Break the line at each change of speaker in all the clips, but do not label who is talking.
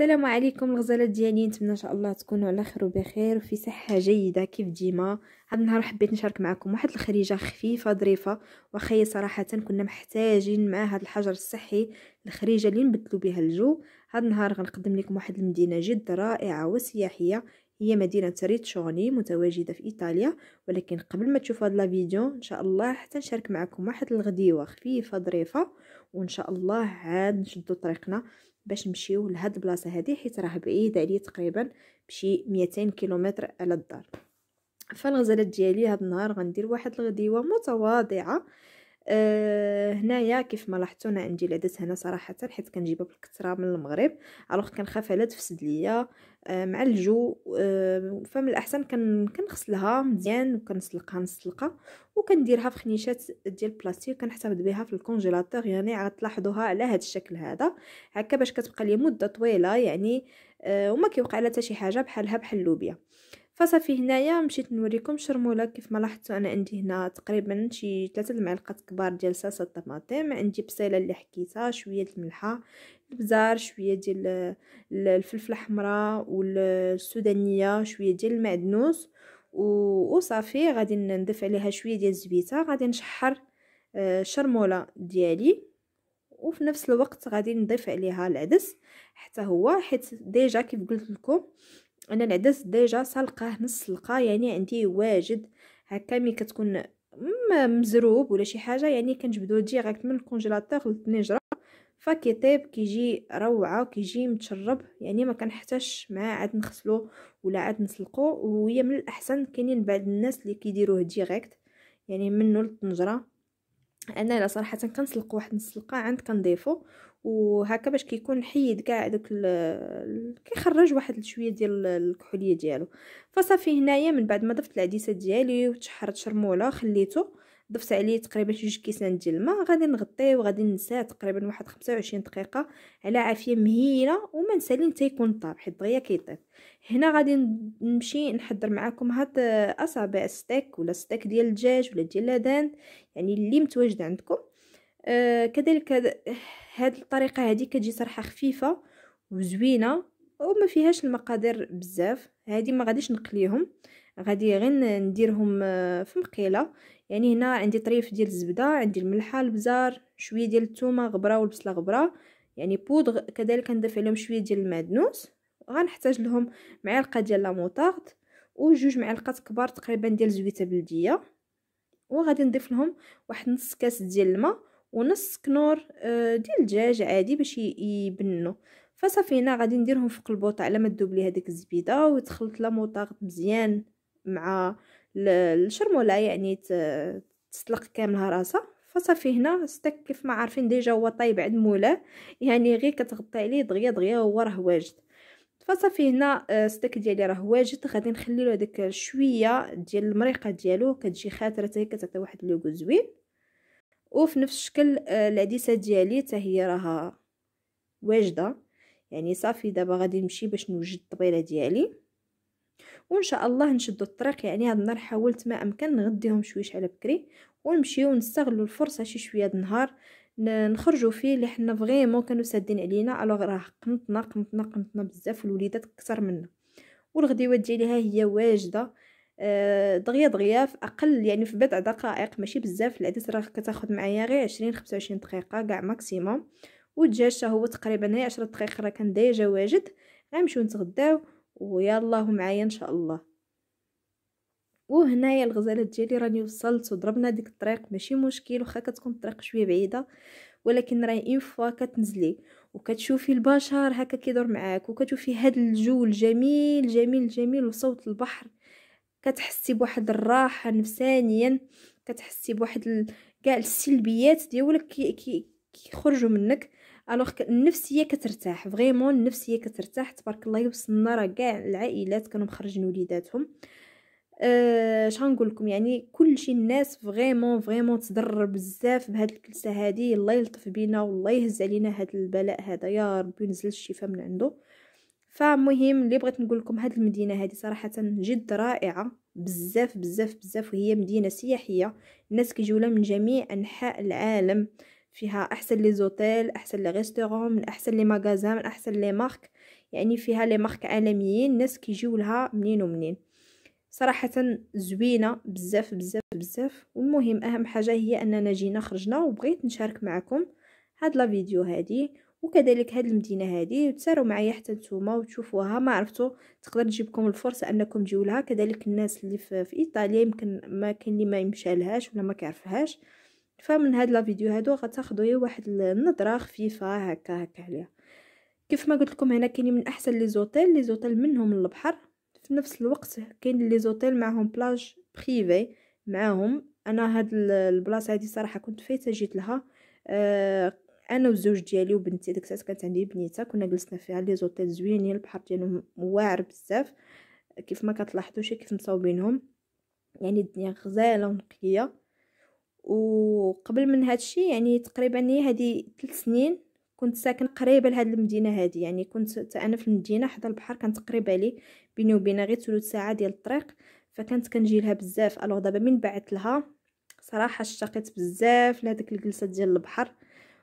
السلام عليكم الغزالات ديالي نتمنى ان شاء الله تكونوا على خير وبخير وفي صحه جيده كيف ديما هذا النهار حبيت نشارك معكم واحد الخريجه خفيفه ظريفه وخي صراحه كنا محتاجين مع هذا الحجر الصحي الخريجه اللي نبدلوا بها الجو هذا النهار غنقدم لكم واحد المدينه جد رائعه وسياحيه هي مدينة ريتشوني متواجدة في إيطاليا ولكن قبل ما تشوفوا هاد الفيديو إن شاء الله حتى نشارك معكم واحد الغديوة خفيفة ظريفة وإن شاء الله عاد نشدو طريقنا باش نمشيو لهاد البلاصه هادي حيت راه بعيد عليا تقريبا بشي 200 كيلومتر على الدار فالغزالات ديالي هاد النهار غندير واحد الغديوه متواضعه آه، هنايا كيف ما لاحظتوا انا عندي العدس هنا صراحه حيت كنجيبها بالكثره من المغرب الوغ كنخاف على تفسد ليا آه، مع الجو آه، فمن الاحسن كنغسلها مزيان وكنسلقها نسلقه وكنديرها في خنيشات ديال البلاستيك كنحتفظ بها في الكونجيلاتور يعني غتلاحظوها على هذا الشكل هذا هكا باش كتبقى لي مده طويله يعني وما كيوقع لها حتى شي حاجه بحالها بحال اللوبيا فصافي هنايا مشيت نوريكم شرموله كيف ما لاحظتوا انا عندي هنا تقريبا شي 3 المعلقات كبار ديال صلصه الطماطم عندي بصيله اللي حكيتها شويه الملحه البزار شويه ديال الفلفل الحمراء والسودانيه شويه ديال المعدنوس وصافي غادي نضيف عليها شويه ديال الزبيته غادي نشحر آه، الشرموله ديالي وفي نفس الوقت غادي نضيف عليها العدس حتى هو حيت ديجا كيف قلت لكم انا العدس ديجا سلقاه نص سلقه يعني عندي واجد هكا ملي كتكون مزروب ولا شي حاجه يعني كنجبدو ديريكت من الكونجيلاتور للطنجره فكيطيب كيجي روعه وكيجي متشرب يعني ما كنحتاجش معاه عاد نغسلو ولا عاد نسلقو وهي من الاحسن كاينين بعض الناس اللي كيديروه ديريكت يعني منو للطنجره انا لا صراحه كنسلق واحد السلقه عند كنضيفو وهكا باش كيكون حيد كاع داك كيخرج واحد شويه ديال الكحوليه ديالو فصافي هنايا من بعد ما ضفت العديسه ديالي وتشحرت شرموله خليته ضفت عليه تقريبا جوج كيسان ديال الماء غادي نغطيه وغادي ننساه تقريبا واحد 25 دقيقه على عافيه مهيله وما نسالين حتى يكون طاب حيت دغيا كيطيب هنا غادي نمشي نحضر معكم هاد اصابع ستيك ولا ستيك ديال الدجاج ولا ديال لادان يعني اللي متواجد عندكم آه كذلك هاد الطريقه هادي كتجي صراحه خفيفه وزوينه وما فيهاش المقادير بزاف هادي ما غاديش نقليهم غادي غير نديرهم آه، في مقيله يعني هنا عندي طريف ديال الزبده عندي الملحه البزار شويه ديال الثومه غبره والبصله غبره يعني بودغ كذلك ندفع عليهم شويه ديال المعدنوس غنحتاج لهم معلقه ديال لاموطارد وجوج معلقات كبار تقريبا ديال زويته بلديه وغادي نضيف لهم واحد نص كاس ديال الماء ونص كنور آه، ديال الدجاج عادي باش يبنوا فصافينا غادي نديرهم فوق البوطه على ما تذوب لي هذيك الزبيده ويتخلط لا موطاغ مزيان مع الشرموله يعني تسلق كاملها راسها فصافي هنا ستك كيف ما عارفين ديجا هو طايب عند مولاه يعني غير كتغطي عليه دغيا دغيا هو راه واجد فصافي هنا آه، ستك ديالي راه واجد غادي نخلي له ديك شويه ديال المريقه ديالو كتجي خاطره حتى كتعطي واحد لوغو زوين وفي نفس الشكل آه، العديسه ديالي حتى هي راها واجده يعني صافي دابا غادي نمشي باش نوجد الطبيله ديالي وان شاء الله نشدو الطريق يعني هاد النهار حاولت ما امكن نغديهم شويش على بكري ونمشيو نستغلوا الفرصه شي شويه د النهار نخرجوا فيه اللي حنا فريمون كانوا سادين علينا الوغ راه قنطنا قنطنا قنطنا بزاف الوليدات كثر منا والغديوه ديالي ها هي واجده آه، دغيا دغيا في اقل يعني في بضع دقائق ماشي بزاف العدس راه كتاخد معايا غير 20 25 دقيقه كاع ماكسيموم والدجاج هو تقريبا هي 10 دقائق راه كان ديجا واجد غنمشيو نتغداو ويلاه معايا ان شاء الله وهنايا الغزالات ديالي راني وصلت وضربنا ديك الطريق ماشي مشكل واخا كتكون الطريق شويه بعيده ولكن راه اون فوا كتنزلي وكتشوفي البشر هكا كيدور معاك وكتشوفي هاد الجو الجميل جميل جميل وصوت البحر كتحسي بواحد الراحه نفسانيا كتحسي بواحد كاع السلبيات ديالك كيخرجوا منك الوغ النفسيه كترتاح فريمون النفسيه كترتاح تبارك الله يوصلنا راه كاع العائلات كانوا مخرجين وليداتهم أه غنقول لكم يعني كلشي الناس فريمون فريمون تضرر بزاف بهاد الكلسه هادي الله يلطف بينا والله يهز علينا هاد البلاء هذا يا ربي ينزل الشفاء من عنده فمهم اللي بغيت نقول لكم هذه المدينه هذه صراحه جد رائعه بزاف بزاف بزاف وهي مدينه سياحيه الناس كيجيو من جميع انحاء العالم فيها احسن لي زوتيل احسن لي ريستورون من احسن لي من احسن لي مارك يعني فيها لي مارك عالميين الناس كيجيو لها منين ومنين صراحة زوينة بزاف بزاف بزاف والمهم أهم حاجة هي أننا جينا خرجنا وبغيت نشارك معكم هاد لا فيديو هادي وكذلك هاد المدينه هذه تساروا معايا حتى نتوما وتشوفوها ما عرفتوا تقدر تجيبكم الفرصه انكم تجيو لها كذلك الناس اللي في, في ايطاليا يمكن ما كاين اللي ما يمشالهاش ولا ما كيعرفهاش فمن هاد لا فيديو هادو غتاخذوا واحد النظره خفيفه هكا هكا عليها كيف ما قلت لكم هنا كاينين من احسن لي زوتيل لي زوتيل منهم البحر في نفس الوقت كاين لي زوتيل معاهم بلاج بريفي معاهم انا هاد البلاصه هادي صراحه كنت فايته جيت لها آه انا والزوج ديالي وبنتي ديك الساعه كانت عندي بنيته كنا جلسنا فيها لي زوتيل زوينين البحر ديالهم واعر بزاف كيف ما كتلاحظوا شي كيف مصاوبينهم يعني الدنيا غزاله ونقيه وقبل من هذا الشيء يعني تقريبا هذه 3 سنين كنت ساكن قريبه لهاد المدينه هذه يعني كنت انا في المدينه حدا البحر كانت قريبه لي بيني وبينها غير تلوت ساعه ديال الطريق فكانت كنجي لها بزاف الوغ دابا من بعت لها صراحه اشتقت بزاف لهذيك الجلسه ديال البحر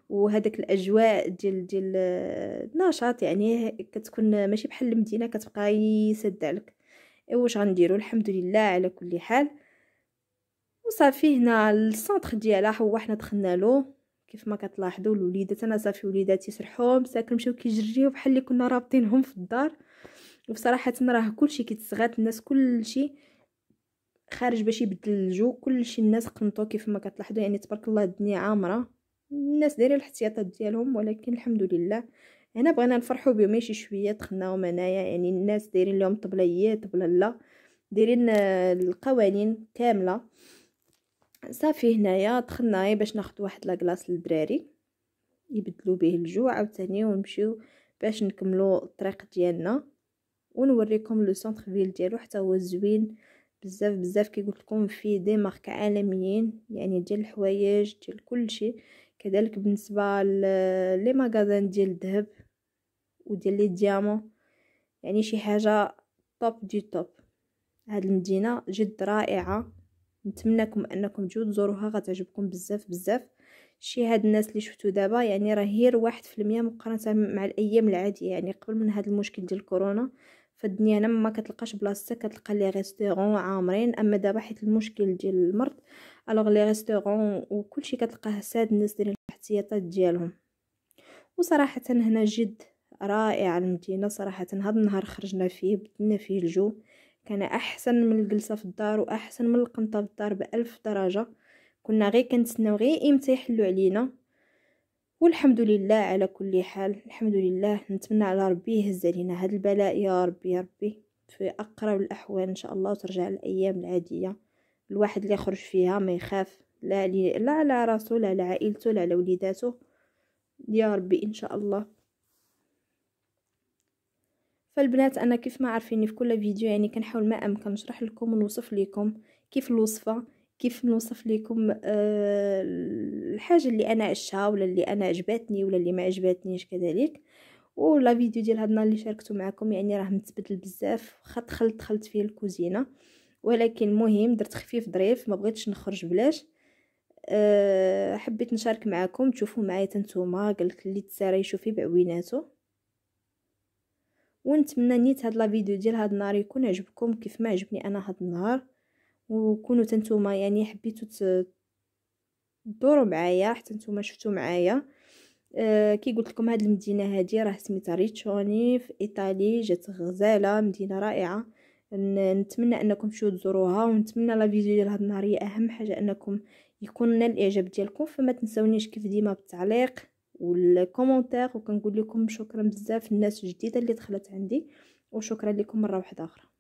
وهذاك الاجواء ديال ديال النشاط يعني كتكون ماشي بحال المدينه كتبقى يسد عليك ايوا واش غنديروا الحمد لله على كل حال وصافي هنا السنتر ديالها هو حنا دخلنا له كيف ما كتلاحظوا الوليدات انا صافي وليداتي صرحوا مساكن مشاو كيجريو بحال اللي كنا رابطينهم في الدار وبصراحه راه كلشي كيتصغات الناس كلشي خارج باش يبدل الجو كلشي الناس قنطو كيف ما كتلاحظوا يعني تبارك الله الدنيا عامره الناس دايرين الاحتياطات ديالهم ولكن الحمد لله هنا بغينا نفرحوا بهم شي شويه تخناهم هنايا يعني الناس دايرين لهم طبليات لا دايرين القوانين كامله صافي هنايا تخناي باش ناخذ واحد لاكلاص للدراري يبدلوا به الجوع عاوتاني ونمشيو باش نكملوا الطريق ديالنا ونوريكم لو سونتر فيل ديالو حتى هو زوين بزاف بزاف كي قلت لكم فيه دي مارك عالميين يعني ديال الحوايج ديال كلشي كذلك بالنسبة لي مغازان ديال الذهب وديال لي ديامون يعني شي حاجة توب دي توب هاد المدينة جد رائعة نتمنىكم انكم تجيو تزوروها غتعجبكم بزاف بزاف شي هاد الناس اللي شفتو دابا يعني راه غير واحد في المية مقارنة مع الايام العادية يعني قبل من هاد المشكل ديال كورونا فالدنيا هنا ما كتلقاش بلاصتها كتلقى لي ريستورون عامرين اما دابا حيت المشكل ديال المرض الوغ لي ريستورون وكلشي كتلقاه ساد الناس دايرين الاحتياطات ديالهم وصراحه هنا جد رائع المدينه صراحه هذا النهار خرجنا فيه بدلنا فيه الجو كان احسن من الجلسه في الدار واحسن من القنطه في الدار بألف درجه كنا غير كنتسناو غير امتى يحلوا علينا والحمد لله على كل حال الحمد لله نتمنى على ربي يهز علينا هذا البلاء يا ربي يا ربي في اقرب الاحوال ان شاء الله وترجع الايام العاديه الواحد اللي يخرج فيها ما يخاف لا لي لا على راسو لا على عائلته لا على وليداتو يا ربي ان شاء الله فالبنات انا كيف ما عارفيني في كل فيديو يعني كنحاول ما امكن نشرح لكم ونوصف لكم كيف الوصفه كيف نوصف لكم أه الحاجه اللي انا عشتها ولا اللي انا عجبتني ولا اللي ما عجبتنيش كذلك ولا فيديو ديال هاد النهار اللي شاركته معكم يعني راه متبدل بزاف خط خلط دخلت فيه الكوزينه ولكن مهم درت خفيف ظريف ما بغيتش نخرج بلاش أه، حبيت نشارك معكم تشوفوا معايا نتوما قالك اللي تسارى يشوفي بعويناتو ونتمنى نيت هاد لا فيديو ديال هاد النهار يكون عجبكم كيف ما عجبني انا هاد النهار وكونوا تنتوما يعني حبيتو تدوروا معايا حتى نتوما شفتوا معايا أه كي قلت لكم هاد المدينه هادي راه سميتها ريتشوني في ايطالي جات غزاله مدينه رائعه نتمنى انكم تمشيو تزوروها ونتمنى لا فيديو ديال هاد النهار هي اهم حاجه انكم يكون نال الاعجاب ديالكم فما تنساونيش كيف ديما بالتعليق والكومونتير وكنقول لكم شكرا بزاف الناس الجديده اللي دخلت عندي وشكرا لكم مره واحده اخرى